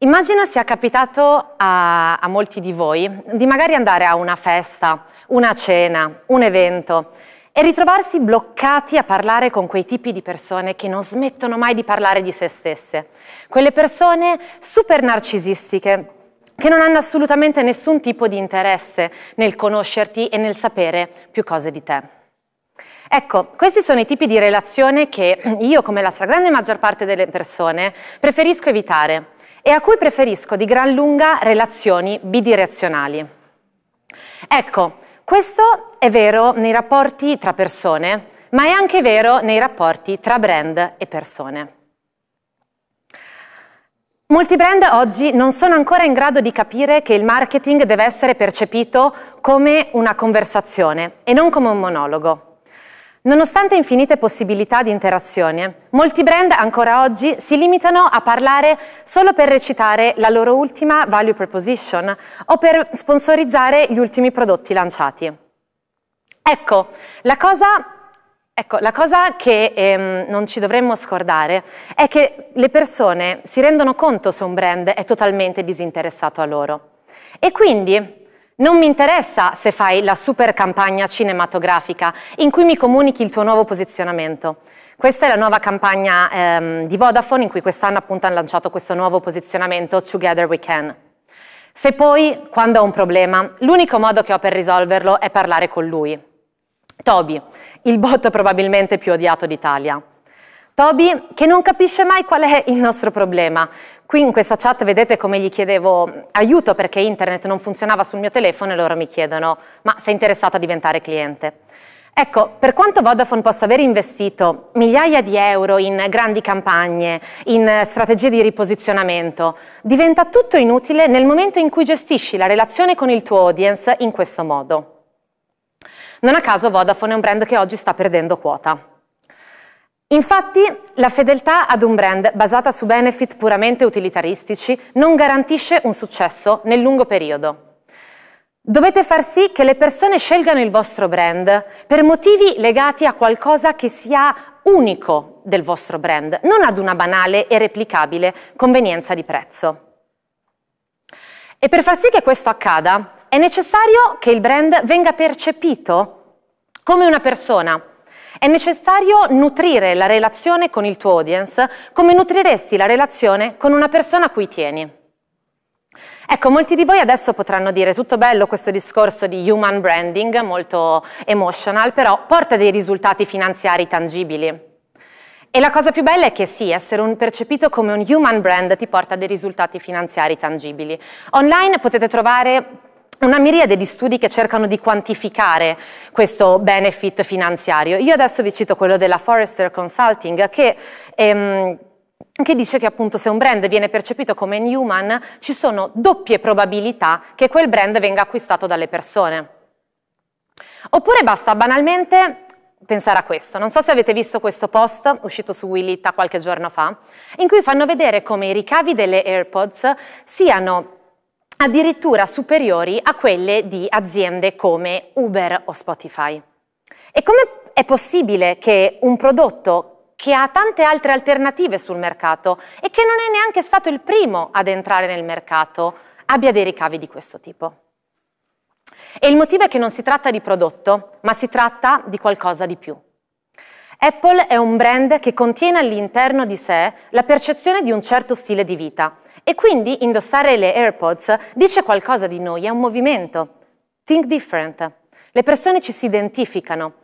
Immagino sia capitato a, a, molti di voi di magari andare a una festa, una cena, un evento e ritrovarsi bloccati a parlare con quei tipi di persone che non smettono mai di parlare di se stesse, quelle persone super narcisistiche che non hanno assolutamente nessun tipo di interesse nel conoscerti e nel sapere più cose di te. Ecco, questi sono i tipi di relazione che io, come la stragrande maggior parte delle persone, preferisco evitare e a cui preferisco di gran lunga relazioni bidirezionali. Ecco, questo è vero nei rapporti tra persone, ma è anche vero nei rapporti tra brand e persone. Molti brand oggi non sono ancora in grado di capire che il marketing deve essere percepito come una conversazione e non come un monologo. Nonostante infinite possibilità di interazione, molti brand ancora oggi si limitano a parlare solo per recitare la loro ultima value proposition o per sponsorizzare gli ultimi prodotti lanciati. Ecco, la cosa Ecco, la cosa che ehm, non ci dovremmo scordare è che le persone si rendono conto se un brand è totalmente disinteressato a loro. E quindi non mi interessa se fai la super campagna cinematografica in cui mi comunichi il tuo nuovo posizionamento. Questa è la nuova campagna ehm, di Vodafone in cui quest'anno appunto hanno lanciato questo nuovo posizionamento Together We Can. Se poi, quando ho un problema, l'unico modo che ho per risolverlo è parlare con lui. Toby, il bot probabilmente più odiato d'Italia. Toby che non capisce mai qual è il nostro problema. Qui in questa chat vedete come gli chiedevo aiuto perché internet non funzionava sul mio telefono e loro mi chiedono ma sei interessato a diventare cliente? Ecco, per quanto Vodafone possa aver investito migliaia di euro in grandi campagne, in strategie di riposizionamento, diventa tutto inutile nel momento in cui gestisci la relazione con il tuo audience in questo modo. Non a caso Vodafone è un brand che oggi sta perdendo quota. Infatti, la fedeltà ad un brand basata su benefit puramente utilitaristici non garantisce un successo nel lungo periodo. Dovete far sì che le persone scelgano il vostro brand per motivi legati a qualcosa che sia unico del vostro brand, non ad una banale e replicabile convenienza di prezzo. E per far sì che questo accada, è necessario che il brand venga percepito come una persona, è necessario nutrire la relazione con il tuo audience come nutriresti la relazione con una persona a cui tieni. Ecco, molti di voi adesso potranno dire tutto bello questo discorso di human branding, molto emotional, però porta dei risultati finanziari tangibili. E la cosa più bella è che sì, essere percepito come un human brand ti porta dei risultati finanziari tangibili. Online potete trovare una miriade di studi che cercano di quantificare questo benefit finanziario. Io adesso vi cito quello della Forrester Consulting che... Ehm, che dice che appunto se un brand viene percepito come Newman ci sono doppie probabilità che quel brand venga acquistato dalle persone. Oppure basta banalmente pensare a questo. Non so se avete visto questo post uscito su Willita qualche giorno fa, in cui fanno vedere come i ricavi delle AirPods siano addirittura superiori a quelle di aziende come Uber o Spotify. E come è possibile che un prodotto che ha tante altre alternative sul mercato e che non è neanche stato il primo ad entrare nel mercato, abbia dei ricavi di questo tipo? E il motivo è che non si tratta di prodotto, ma si tratta di qualcosa di più. Apple è un brand che contiene all'interno di sé la percezione di un certo stile di vita e quindi indossare le AirPods dice qualcosa di noi, è un movimento. Think different. Le persone ci si identificano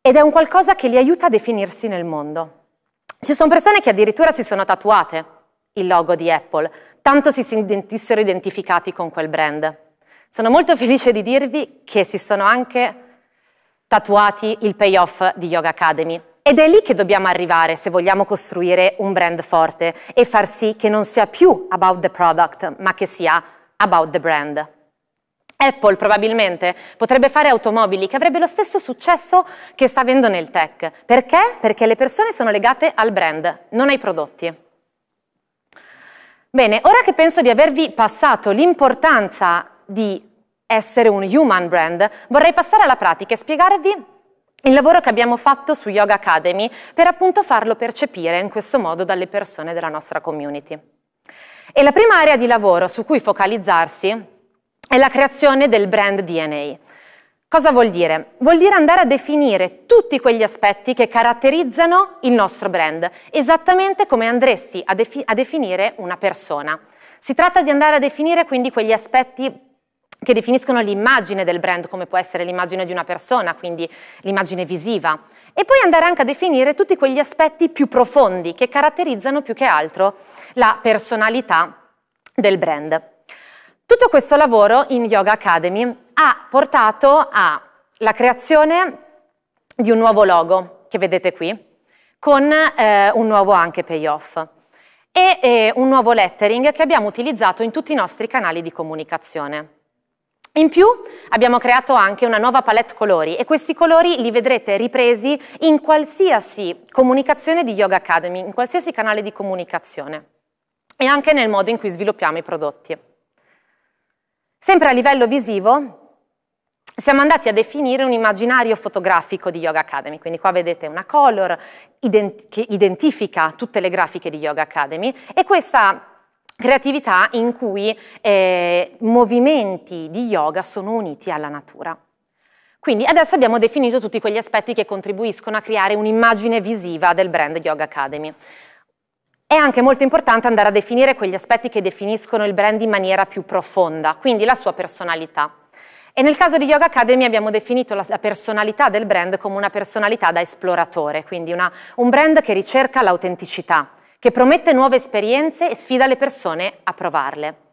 ed è un qualcosa che li aiuta a definirsi nel mondo. Ci sono persone che addirittura si sono tatuate il logo di Apple, tanto si sentissero identificati con quel brand. Sono molto felice di dirvi che si sono anche tatuati il payoff di Yoga Academy. Ed è lì che dobbiamo arrivare se vogliamo costruire un brand forte e far sì che non sia più about the product, ma che sia about the brand. Apple probabilmente potrebbe fare automobili che avrebbe lo stesso successo che sta avendo nel tech. Perché? Perché le persone sono legate al brand, non ai prodotti. Bene, ora che penso di avervi passato l'importanza di essere un human brand, vorrei passare alla pratica e spiegarvi il lavoro che abbiamo fatto su Yoga Academy per appunto farlo percepire in questo modo dalle persone della nostra community. E la prima area di lavoro su cui focalizzarsi è la creazione del brand DNA. Cosa vuol dire? Vuol dire andare a definire tutti quegli aspetti che caratterizzano il nostro brand, esattamente come andresti a, defi a definire una persona. Si tratta di andare a definire quindi quegli aspetti che definiscono l'immagine del brand, come può essere l'immagine di una persona, quindi l'immagine visiva, e poi andare anche a definire tutti quegli aspetti più profondi che caratterizzano più che altro la personalità del brand. Tutto questo lavoro in Yoga Academy ha portato alla creazione di un nuovo logo, che vedete qui, con eh, un nuovo anche payoff e eh, un nuovo lettering che abbiamo utilizzato in tutti i nostri canali di comunicazione. In più abbiamo creato anche una nuova palette colori e questi colori li vedrete ripresi in qualsiasi comunicazione di Yoga Academy, in qualsiasi canale di comunicazione e anche nel modo in cui sviluppiamo i prodotti. Sempre a livello visivo siamo andati a definire un immaginario fotografico di Yoga Academy, quindi qua vedete una color ident che identifica tutte le grafiche di Yoga Academy e questa creatività in cui eh, movimenti di yoga sono uniti alla natura. Quindi adesso abbiamo definito tutti quegli aspetti che contribuiscono a creare un'immagine visiva del brand Yoga Academy. È anche molto importante andare a definire quegli aspetti che definiscono il brand in maniera più profonda, quindi la sua personalità. E nel caso di Yoga Academy abbiamo definito la personalità del brand come una personalità da esploratore, quindi una, un brand che ricerca l'autenticità, che promette nuove esperienze e sfida le persone a provarle.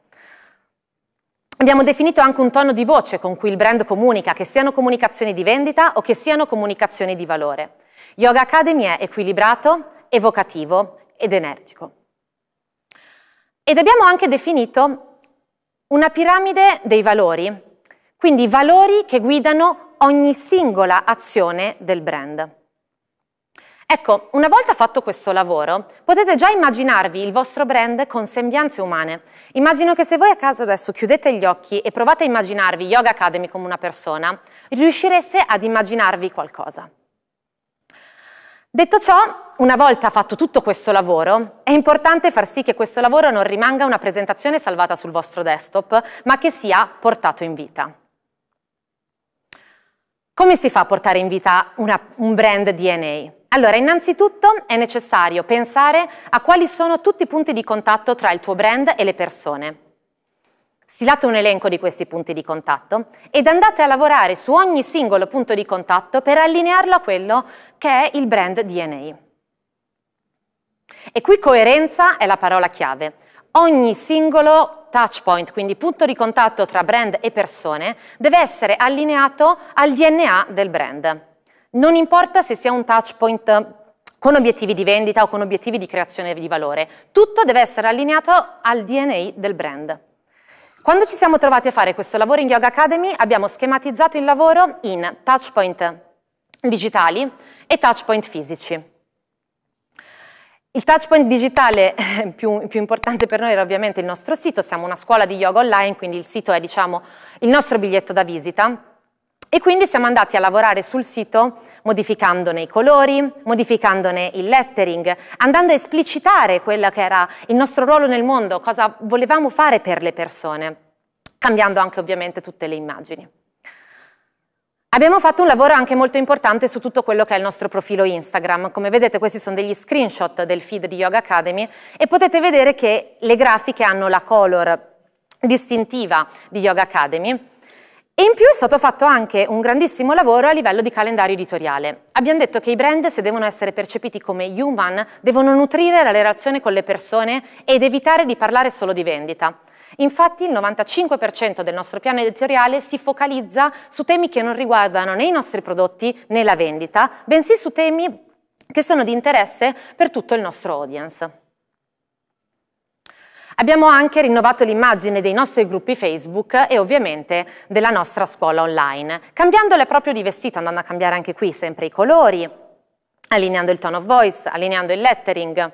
Abbiamo definito anche un tono di voce con cui il brand comunica, che siano comunicazioni di vendita o che siano comunicazioni di valore. Yoga Academy è equilibrato, evocativo ed energico. Ed abbiamo anche definito una piramide dei valori, quindi valori che guidano ogni singola azione del brand. Ecco, una volta fatto questo lavoro, potete già immaginarvi il vostro brand con sembianze umane. Immagino che se voi a casa adesso chiudete gli occhi e provate a immaginarvi Yoga Academy come una persona, riuscireste ad immaginarvi qualcosa. Detto ciò, una volta fatto tutto questo lavoro, è importante far sì che questo lavoro non rimanga una presentazione salvata sul vostro desktop, ma che sia portato in vita. Come si fa a portare in vita una, un brand DNA? Allora, innanzitutto è necessario pensare a quali sono tutti i punti di contatto tra il tuo brand e le persone. Stilate un elenco di questi punti di contatto ed andate a lavorare su ogni singolo punto di contatto per allinearlo a quello che è il brand DNA. E qui coerenza è la parola chiave ogni singolo touch point, quindi punto di contatto tra brand e persone, deve essere allineato al DNA del brand. Non importa se sia un touch point con obiettivi di vendita o con obiettivi di creazione di valore, tutto deve essere allineato al DNA del brand. Quando ci siamo trovati a fare questo lavoro in Yoga Academy abbiamo schematizzato il lavoro in touch point digitali e touch point fisici. Il touchpoint digitale più, più, importante per noi era ovviamente il nostro sito, siamo una scuola di yoga online, quindi il sito è diciamo, il nostro biglietto da visita e quindi siamo andati a lavorare sul sito modificandone i colori, modificandone il lettering, andando a esplicitare quello che era il nostro ruolo nel mondo, cosa volevamo fare per le persone, cambiando anche ovviamente tutte le immagini. Abbiamo fatto un lavoro anche molto importante su tutto quello che è il nostro profilo Instagram. Come vedete questi sono degli screenshot del feed di Yoga Academy e potete vedere che le grafiche hanno la color distintiva di Yoga Academy. E in più è stato fatto anche un grandissimo lavoro a livello di calendario editoriale. Abbiamo detto che i brand, se devono essere percepiti come human, devono nutrire la relazione con le persone ed evitare di parlare solo di vendita. Infatti il 95% del nostro piano editoriale si focalizza su temi che non riguardano né i nostri prodotti né la vendita, bensì su temi che sono di interesse per tutto il nostro audience. Abbiamo anche rinnovato l'immagine dei nostri gruppi Facebook e ovviamente della nostra scuola online, cambiandole proprio di vestito, andando a cambiare anche qui sempre i colori, allineando il tone of voice, allineando il lettering,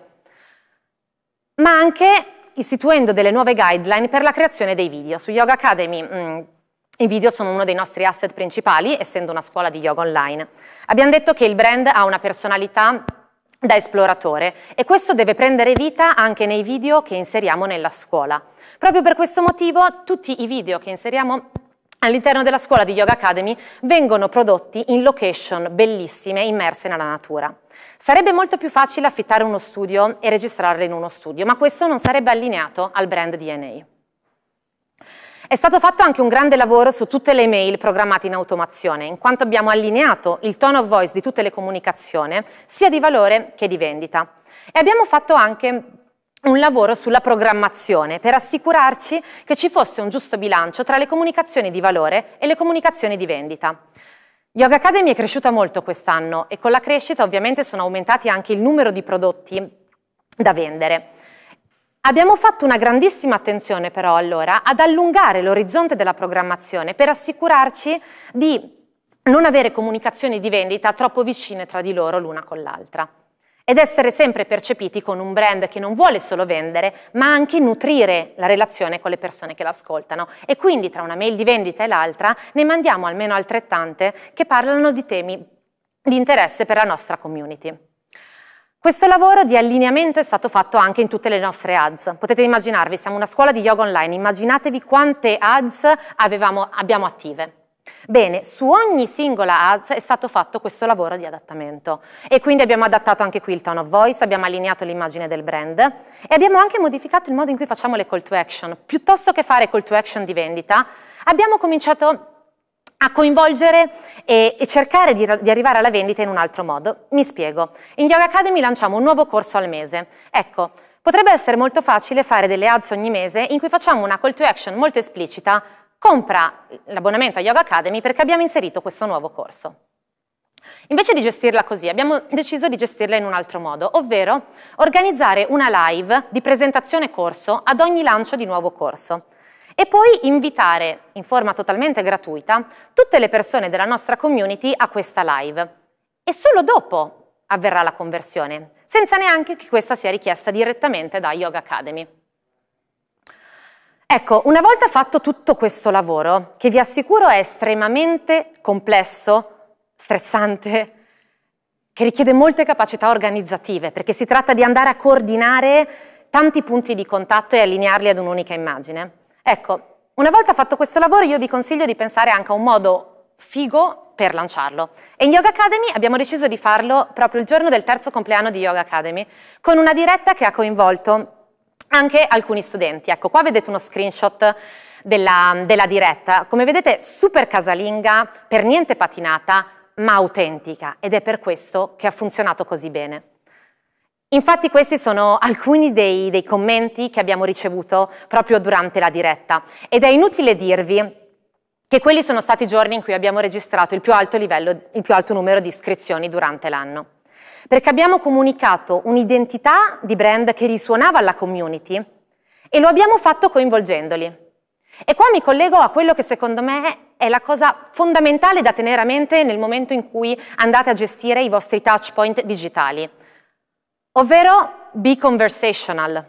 ma anche istituendo delle nuove guideline per la creazione dei video. Su Yoga Academy mh, mm, i video sono uno dei nostri asset principali, essendo una scuola di yoga online. Abbiamo detto che il brand ha una personalità da esploratore e questo deve prendere vita anche nei video che inseriamo nella scuola. Proprio per questo motivo tutti i video che inseriamo All'interno della scuola di Yoga Academy vengono prodotti in location bellissime, immerse nella natura. Sarebbe molto più facile affittare uno studio e registrarle in uno studio, ma questo non sarebbe allineato al brand DNA. È stato fatto anche un grande lavoro su tutte le mail programmate in automazione, in quanto abbiamo allineato il tone of voice di tutte le comunicazioni, sia di valore che di vendita. E abbiamo fatto anche un lavoro sulla programmazione per assicurarci che ci fosse un giusto bilancio tra le comunicazioni di valore e le comunicazioni di vendita. Yoga Academy è cresciuta molto quest'anno e con la crescita ovviamente sono aumentati anche il numero di prodotti da vendere. Abbiamo fatto una grandissima attenzione però allora ad allungare l'orizzonte della programmazione per assicurarci di non avere comunicazioni di vendita troppo vicine tra di loro l'una con l'altra ed essere sempre percepiti con un brand che non vuole solo vendere, ma anche nutrire la relazione con le persone che l'ascoltano. E quindi tra una mail di vendita e l'altra ne mandiamo almeno altrettante che parlano di temi di interesse per la nostra community. Questo lavoro di allineamento è stato fatto anche in tutte le nostre ads. Potete immaginarvi, siamo una scuola di yoga online, immaginatevi quante ads avevamo, abbiamo attive. Bene, su ogni singola ads è stato fatto questo lavoro di adattamento e quindi abbiamo adattato anche qui il tone of voice, abbiamo allineato l'immagine del brand e abbiamo anche modificato il modo in cui facciamo le call to action. Piuttosto che fare call to action di vendita, abbiamo cominciato a coinvolgere e, e cercare di, di, arrivare alla vendita in un altro modo. Mi spiego. In Yoga Academy lanciamo un nuovo corso al mese. Ecco, potrebbe essere molto facile fare delle ads ogni mese in cui facciamo una call to action molto esplicita compra l'abbonamento a Yoga Academy perché abbiamo inserito questo nuovo corso. Invece di gestirla così, abbiamo deciso di gestirla in un altro modo, ovvero organizzare una live di presentazione corso ad ogni lancio di nuovo corso e poi invitare in forma totalmente gratuita tutte le persone della nostra community a questa live. E solo dopo avverrà la conversione, senza neanche che questa sia richiesta direttamente da Yoga Academy. Ecco, una volta fatto tutto questo lavoro, che vi assicuro è estremamente complesso, stressante, che richiede molte capacità organizzative, perché si tratta di andare a coordinare tanti punti di contatto e allinearli ad un'unica immagine. Ecco, una volta fatto questo lavoro io vi consiglio di pensare anche a un modo figo per lanciarlo. E in Yoga Academy abbiamo deciso di farlo proprio il giorno del terzo compleanno di Yoga Academy, con una diretta che ha coinvolto anche alcuni studenti. Ecco, qua vedete uno screenshot della, della diretta. Come vedete, super casalinga, per niente patinata, ma autentica ed è per questo che ha funzionato così bene. Infatti questi sono alcuni dei, dei, commenti che abbiamo ricevuto proprio durante la diretta ed è inutile dirvi che quelli sono stati i giorni in cui abbiamo registrato il più alto, livello, il più alto numero di iscrizioni durante l'anno perché abbiamo comunicato un'identità di brand che risuonava alla community e lo abbiamo fatto coinvolgendoli. E qua mi collego a quello che secondo me è la cosa fondamentale da tenere a mente nel momento in cui andate a gestire i vostri touch point digitali, ovvero be conversational.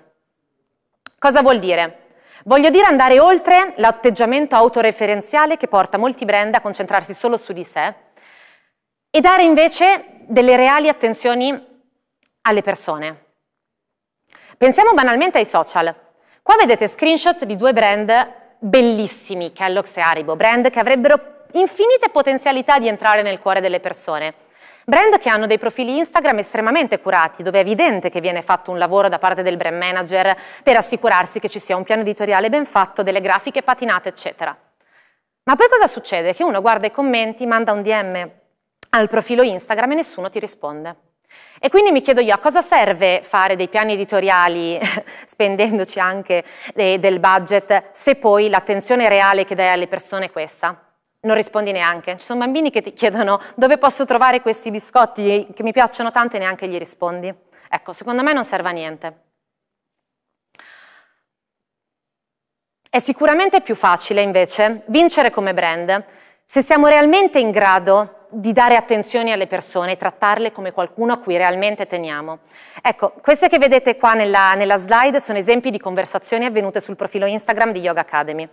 Cosa vuol dire? Voglio dire andare oltre l'atteggiamento autoreferenziale che porta molti brand a concentrarsi solo su di sé e dare invece delle reali attenzioni alle persone. Pensiamo banalmente ai social. Qua vedete screenshot di due brand bellissimi, Kellogg's e Haribo, brand che avrebbero infinite potenzialità di entrare nel cuore delle persone. Brand che hanno dei profili Instagram estremamente curati, dove è evidente che viene fatto un lavoro da parte del brand manager per assicurarsi che ci sia un piano editoriale ben fatto, delle grafiche patinate, eccetera. Ma poi cosa succede? Che uno guarda i commenti, manda un DM al profilo Instagram e nessuno ti risponde. E quindi mi chiedo io a cosa serve fare dei piani editoriali spendendoci anche del budget se poi l'attenzione reale che dai alle persone è questa? Non rispondi neanche. Ci sono bambini che ti chiedono dove posso trovare questi biscotti che mi piacciono tanto e neanche gli rispondi. Ecco, secondo me non serve a niente. È sicuramente più facile invece vincere come brand se siamo realmente in grado di dare attenzione alle persone e trattarle come qualcuno a cui realmente teniamo. Ecco, queste che vedete qua nella, nella slide sono esempi di conversazioni avvenute sul profilo Instagram di Yoga Academy.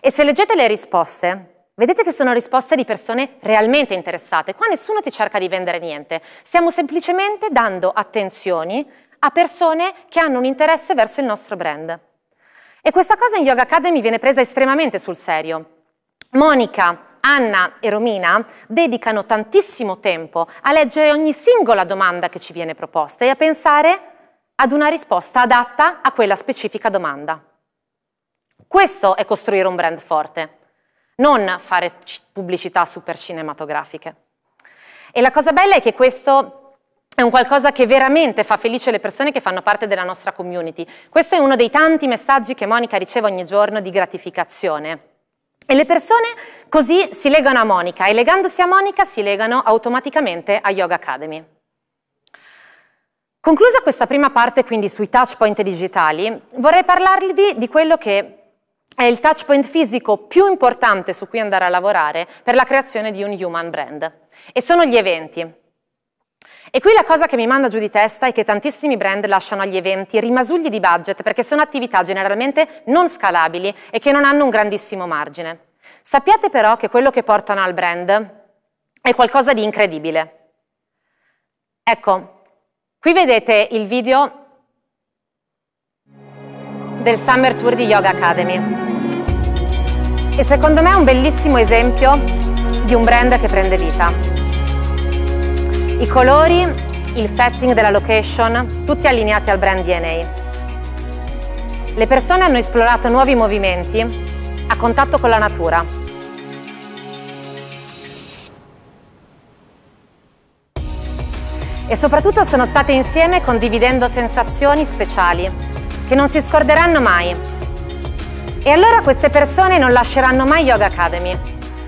E se leggete le risposte, Vedete che sono risposte di persone realmente interessate. Qua nessuno ti cerca di vendere niente. Stiamo semplicemente dando attenzioni a persone che hanno un interesse verso il nostro brand. E questa cosa in Yoga Academy viene presa estremamente sul serio. Monica Anna e Romina dedicano tantissimo tempo a leggere ogni singola domanda che ci viene proposta e a pensare ad una risposta adatta a quella specifica domanda. Questo è costruire un brand forte, non fare pubblicità super cinematografiche. E la cosa bella è che questo è un qualcosa che veramente fa felice le persone che fanno parte della nostra community. Questo è uno dei tanti messaggi che Monica riceve ogni giorno di gratificazione. E le persone così si legano a Monica e legandosi a Monica si legano automaticamente a Yoga Academy. Conclusa questa prima parte quindi sui touch point digitali, vorrei parlarvi di quello che è il touch point fisico più importante su cui andare a lavorare per la creazione di un human brand e sono gli eventi. E qui la cosa che mi manda giù di testa è che tantissimi brand lasciano agli eventi rimasugli di budget perché sono attività generalmente non scalabili e che non hanno un grandissimo margine. Sappiate però che quello che portano al brand è qualcosa di incredibile. Ecco, qui vedete il video del Summer Tour di Yoga Academy. E secondo me è un bellissimo esempio di un brand che prende vita. I colori, il setting della location, tutti allineati al brand DNA. Le persone hanno esplorato nuovi movimenti a contatto con la natura. E soprattutto sono state insieme condividendo sensazioni speciali, che non si scorderanno mai. E allora queste persone non lasceranno mai Yoga Academy,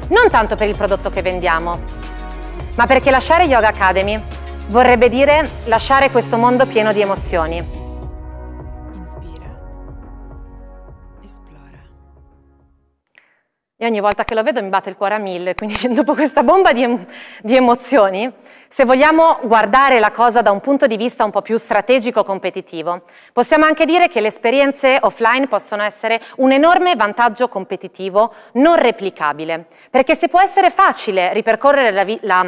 non tanto per il prodotto che vendiamo, ma perché lasciare Yoga Academy? Vorrebbe dire lasciare questo mondo pieno di emozioni, e ogni volta che lo vedo mi batte il cuore a mille, quindi dopo questa bomba di, di, emozioni, se vogliamo guardare la cosa da un punto di vista un po' più strategico-competitivo, possiamo anche dire che le esperienze offline possono essere un enorme vantaggio competitivo non replicabile, perché se può essere facile ripercorrere la, la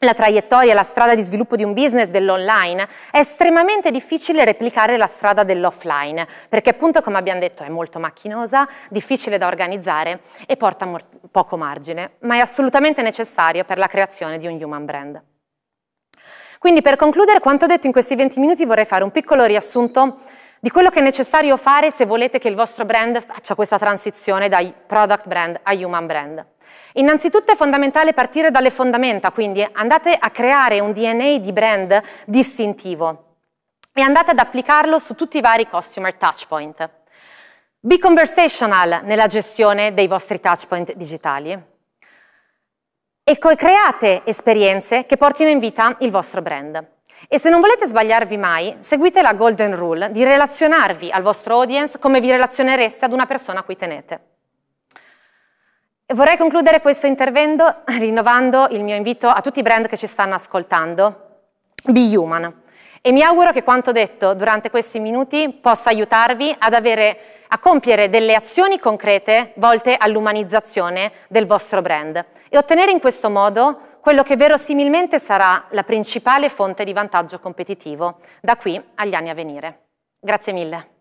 la traiettoria, la strada di sviluppo di un business dell'online, è estremamente difficile replicare la strada dell'offline, perché appunto, come abbiamo detto, è molto macchinosa, difficile da organizzare e porta poco margine, ma è assolutamente necessario per la creazione di un human brand. Quindi per concludere quanto detto in questi 20 minuti vorrei fare un piccolo riassunto di quello che è necessario fare se volete che il vostro brand faccia questa transizione da product brand a human brand. Innanzitutto è fondamentale partire dalle fondamenta, quindi andate a creare un DNA di brand distintivo e andate ad applicarlo su tutti i vari customer touchpoint. Be conversational nella gestione dei vostri touchpoint digitali e create esperienze che portino in vita il vostro brand. E se non volete sbagliarvi mai, seguite la golden rule di relazionarvi al vostro audience come vi relazionereste ad una persona a cui tenete. E vorrei concludere questo intervento rinnovando il mio invito a tutti i brand che ci stanno ascoltando. Be human. E mi auguro che quanto detto durante questi minuti possa aiutarvi ad avere, a compiere delle azioni concrete volte all'umanizzazione del vostro brand e ottenere in questo modo quello che verosimilmente sarà la principale fonte di vantaggio competitivo da qui agli anni a venire. Grazie mille.